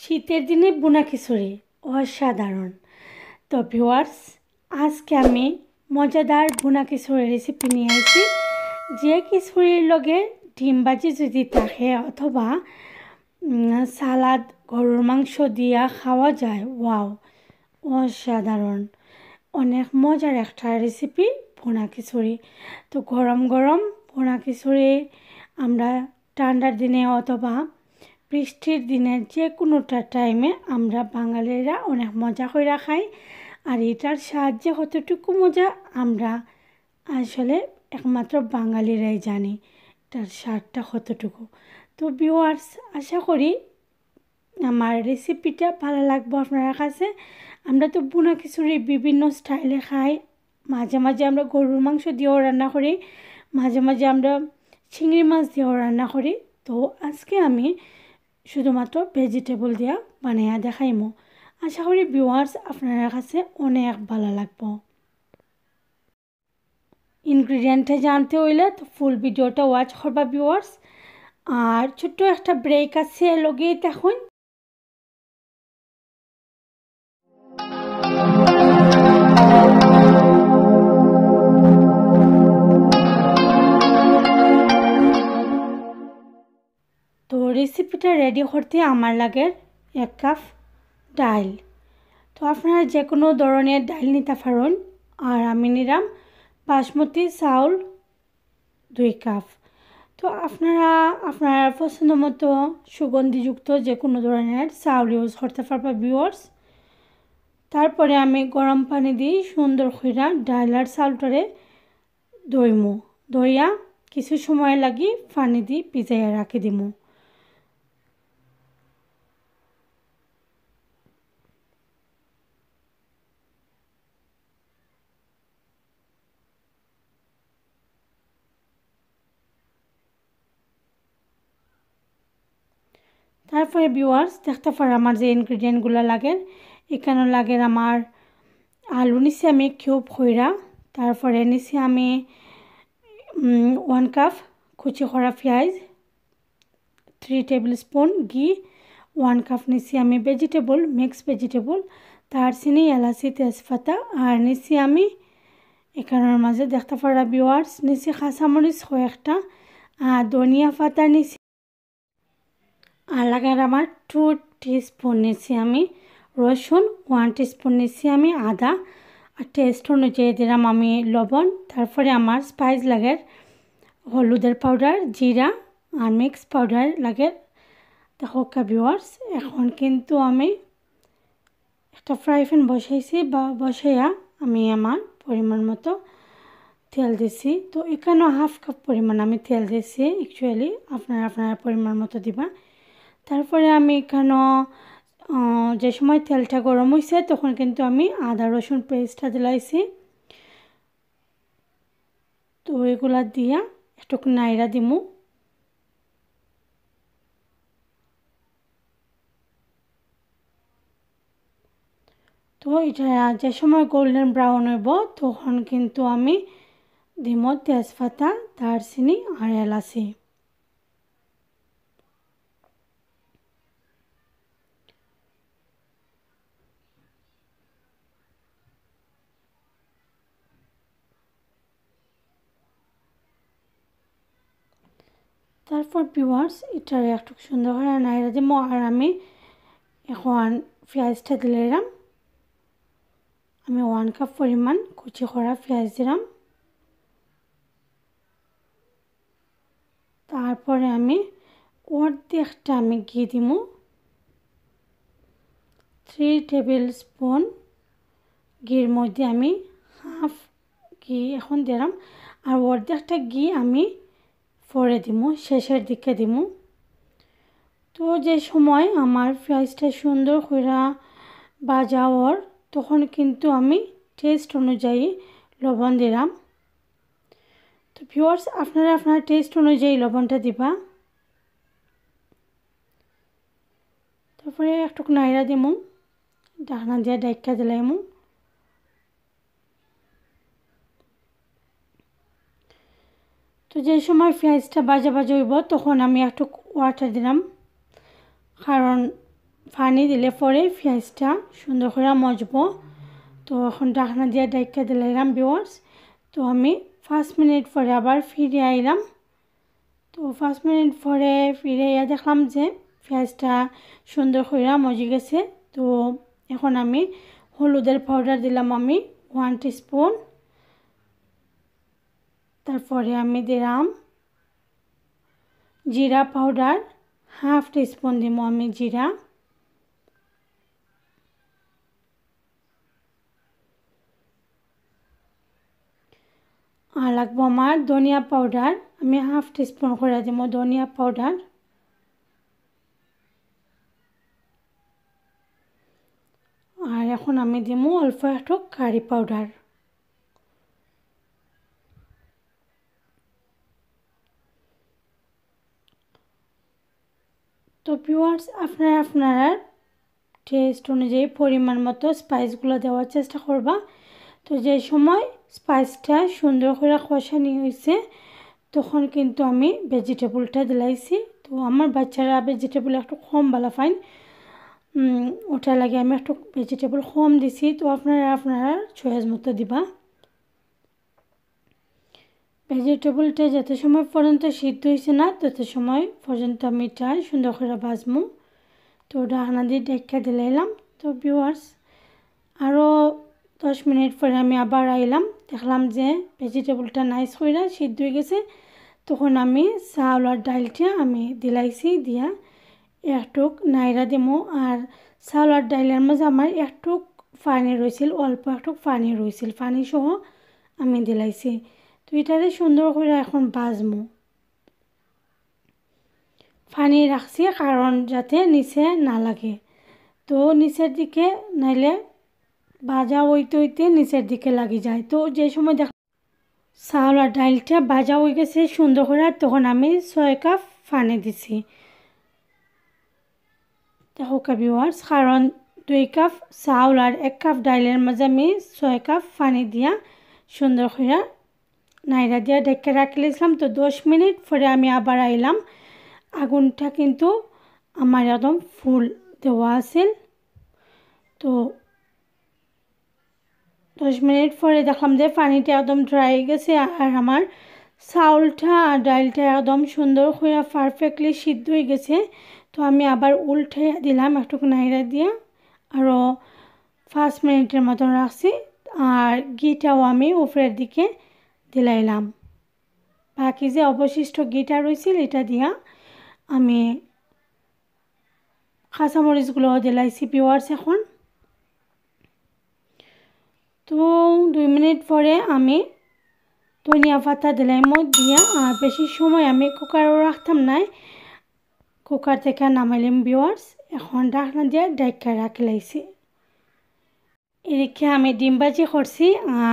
শীতের দিনে বোনা খিচুড়ি অসাধারণ তো ভিওয়ার্স আজকে আমি মজাদার বোনা খিচুড়ির রেসিপি নিয়ে আসি যে খিচুড়ির লগে ডিম বাজি যদি থাকে অথবা সালাদ গরুর মাংস দিয়া খাওয়া যায় ওয়াও অসাধারণ অনেক মজার একটা রেসিপি বোনা খিচুড়ি তো গরম গরম বোনা খিচুড়ি আমরা ঠান্ডার দিনে অথবা বৃষ্টির দিনের যে কোনোটা টাইমে আমরা বাঙালিরা অনেক মজা করে খাই আর এটার সাহায্যে কতটুকু মজা আমরা আসলে একমাত্র বাঙালিরাই জানি এটার স্বাদটা কতটুকু তো ভিউয়ার্স আশা করি আমার রেসিপিটা ভালো লাগবে আপনার কাছে আমরা তো বোনা খিচুড়ি বিভিন্ন স্টাইলে খাই মাঝে মাঝে আমরা গরুর মাংস দিয়েও রান্না করি মাঝে মাঝে আমরা চিংড়ি মাছ দিয়েও রান্না করি তো আজকে আমি শুধুমাত্র ভেজিটেবল দিয়া বানাইয়া দেখাইম আশা করি ভিউয়ার্স আপনার কাছে অনেক ভালো লাগবো ইনগ্রিডিয়েন্টে জানতে হইলে তো ফুল ভিডিওটা ওয়াচ করবা ভিউয়ার্স আর ছোট্ট একটা ব্রেক আছে লগেই দেখুন তো রেসিপিটা রেডি করতে আমার লাগে এক কাপ ডাল তো আপনারা যে কোনো ধরনের ডাল নিতে পারেন আর আমি নিলাম বাসমতি চাউল দুই কাপ তো আপনারা আপনার পছন্দ মতো সুগন্ধিযুক্ত যে কোনো ধরনের চাউল ইউজ করতে পারবে ভিওর্স তারপরে আমি গরম পানি দিয়ে সুন্দর খুঁড়া ডাইলার চাউলটারে দইমু দইয়া কিছু সময় লাগি পানি দিয়ে পিজাইয়া রাখি দিমু তারপরে ভিউয়ার্স দেখতে পারে আমার যে ইনগ্রিডিয়েন্টগুলো লাগে এখানে লাগে আমার আলু নিছি আমি কিউব খইরা তারপরে নিছি আমি ওয়ান কাপ কুচি খরা পেঁয়াজ থ্রি টেবিল স্পুন ঘি ওয়ান কাপ নিছি আমি ভেজিটেবল মিক্স ভেজিটেবল চিনি এলাচি তেজপাতা আর নিছি আমি এখানের মাঝে দেখতে পারা বিওয়ার্স নিছি কাঁচামরিচ একটা আর ধনিয়া পাতা নিছি আর লাগার আমার টু টিস্পুন নিয়েছি আমি রসুন ওয়ান টিস্পুন নিয়েছি আমি আদা আর টেস্ট অনুযায়ী দিলাম আমি লবণ তারপরে আমার স্পাইস লাগে হলুদের পাউডার জিরা আর মিক্স পাউডার লাগে দেখো কাবিওয়ার্স এখন কিন্তু আমি একটা ফ্রাই প্যান বসাইছি বা বসাইয়া আমি আমার পরিমাণ মতো তেল দিছি তো এখানেও হাফ কাপ পরিমাণ আমি তেল দিছি অ্যাকচুয়ালি আপনারা আপনারা পরিমাণ মতো দিবা তারপরে আমি এখানে যে সময় তেলটা গরম হয়েছে তখন কিন্তু আমি আদা রসুন পেস্টটা দিলাইছি তো এগুলা দিয়া একটু নাইরা দিমু তো এটা যে সময় গোল্ডেন ব্রাউন হইব তখন কিন্তু আমি দিমো তেজপাতা দারচিনি আর এলাচি তারপর পিওয়ার্স এটার একটু সুন্দর করে নাইরা যে আর আমি এখন পেঁয়াজটা দিলে এলাম আমি ওয়ান কাপ পরিমাণ কুচি করা পেঁয়াজ দিলাম তারপরে আমি অর্ধেকটা আমি ঘি দিব থ্রি টেবিল স্পুন ঘির মধ্যে আমি হাফ ঘি এখন দিলাম আর অর্ধেকটা ঘি আমি পরে দিব শেষের দিকে দিব তো যে সময় আমার ফ্রাইসটা সুন্দর বা যাওয়ার তখন কিন্তু আমি টেস্ট অনুযায়ী লবণ দিলাম তো ভিওয়ার্স আপনারা আপনার টেস্ট অনুযায়ী লবণটা দিবা তারপরে একটু নাইরা দিমু ডাকনা দিয়ে ডাইকা দিলাইমু তো যে সময় পেঁয়াজটা বাজা বাজা হইব তখন আমি একটু ওয়াটার দিলাম কারণ পানি দিলে পরে পেঁয়াজটা সুন্দর করে মজব তো এখন ডাকনা দিয়ে ডাইকা দিলাম বিওয়ার্স তো আমি ফার্স্ট মিনিট পরে আবার ফিরে আইলাম তো ফার্স্ট মিনিট পরে ফিরে আইয়া দেখলাম যে পেঁয়াজটা সুন্দর করে মজে গেছে তো এখন আমি হলুদের পাউডার দিলাম আমি ওয়ান স্পুন তারপরে আমি দিমু জিরা পাউডার হাফ টিस्पून দিমু আমি জিরা আলাদা বমার দনিয়া পাউডার আমি হাফ টিस्पून করে দিমু দনিয়া পাউডার আর এখন আমি দিমু অল্প একটু কারি পাউডার তো পিওয়ার্স আপনারা আপনারা টেস্ট অনুযায়ী পরিমাণ মতো স্পাইসগুলো দেওয়ার চেষ্টা করবা তো যে সময় স্পাইসটা সুন্দর করে কষানি হয়েছে তখন কিন্তু আমি ভেজিটেবলটা দিলাইছি তো আমার বাচ্চারা ভেজিটেবল একটু কম ভালো ফাইন ওটা লাগে আমি একটু ভেজিটেবল কম দিছি তো আপনারা আপনারা চয়েস মতো দিবা ভেজিটেবলটা যত সময় পর্যন্ত সিদ্ধ হয়েছে না তত সময় পর্যন্ত আমি চাই সুন্দর করে ভাজমু তো হানা দিয়ে ডেকে দিলাইলাম তো ভিউয়ার্স আরও দশ মিনিট পরে আমি আবার আইলাম দেখলাম যে ভেজিটেবলটা নাইস হয়ে সিদ্ধ হয়ে গেছে তখন আমি চাউল আর ডাইলটা আমি দিলাইছি দিয়া একটুক নাইরা দিমু আর চাউল আর ডাইলের মাঝে আমার একটুক পানি রয়েছিল অল্প একটুক পানি রয়েছিল পানি সহ আমি দিলাইছি তো এটারে সুন্দর করে এখন বাজমু ফানি রাখছি কারণ যাতে নিচে না লাগে তো নিচের দিকে নাইলে বাজা ওইতে ওইতে নিচের দিকে লাগি যায় তো যে সময় দেখ চাউল আর ডাইলটা বাজা হয়ে গেছে সুন্দর করে তখন আমি ছয় কাপ ফানি দিছি দেখো কাবিওয়ার্স কারণ দুই কাপ চাউল আর এক কাপ ডাইলের মাঝে আমি ছয় কাপ ফানি দিয়া সুন্দর করে নাইরা দিয়ে ডেকে রাখলেছিলাম তো দশ মিনিট পরে আমি আবার আইলাম আগুনটা কিন্তু আমার একদম ফুল দেওয়া আছে তো দশ মিনিট পরে দেখলাম যে পানিটা একদম ড্রাই গেছে আর আমার চাউলটা আর ডালটা একদম সুন্দর হয়ে পারফেক্টলি সিদ্ধ হয়ে গেছে তো আমি আবার উল্টে দিলাম একটুকু নাইরা দিয়ে আরও পাঁচ মিনিটের মতন রাখছি আর ঘিটাও আমি উপরের দিকে দিলাইলাম বাকি যে অবশিষ্ট গিটা রয়েছে এটা দিয়া আমি কাঁচামরিচগুলো দিলাইছি পিওয়ার্স এখন তো দুই মিনিট পরে আমি ধনিয়া পাতা মই দিয়া আর বেশি সময় আমি কুকারও রাখতাম নাই কুকার থেকে নামাইলাম বিওয়ার্স এখন ডাকনা দিয়ে ডাইকা রাখলাইছি এদিকে আমি ডিম বাজি করছি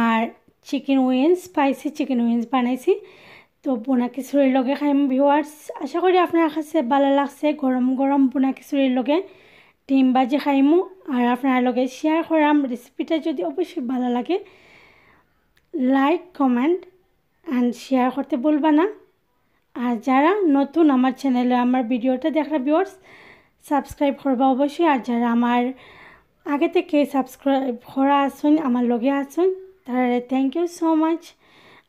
আর chicken wings spicy chicken wings বানাইছি তো বোনা খিচুড়ির লগে খাইম ভিউয়ার্স আশা করি আপনার কাছে ভালো লাগছে গরম গরম বোনা খিচুড়ির লগে ডিম বাজি খাইমু আর আপনার লগে শেয়ার করাম রেসিপিটা যদি অবশ্যই ভালো লাগে লাইক কমেন্ট অ্যান্ড শেয়ার করতে বলবা না আর যারা নতুন আমার চ্যানেলে আমার ভিডিওটা দেখা ভিউয়ার্স সাবস্ক্রাইব করবা অবশ্যই আর যারা আমার আগে থেকে সাবস্ক্রাইব করা আসুন আমার লগে আসুন তাহলে থ্যাংক ইউ সো মাচ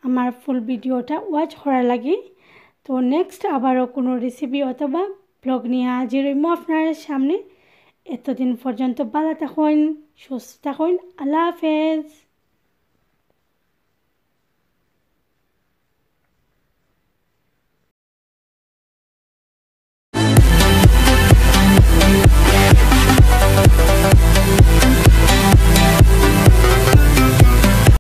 আমার ফুল ভিডিওটা ওয়াচ করা লাগে তো নেক্সট আবারও কোনো রেসিপি অথবা ব্লগ নিয়ে হাজির হইম আপনার সামনে এতদিন পর্যন্ত ভালো থাকুন সুস্থ থাকুন আল্লাহ হাফেজ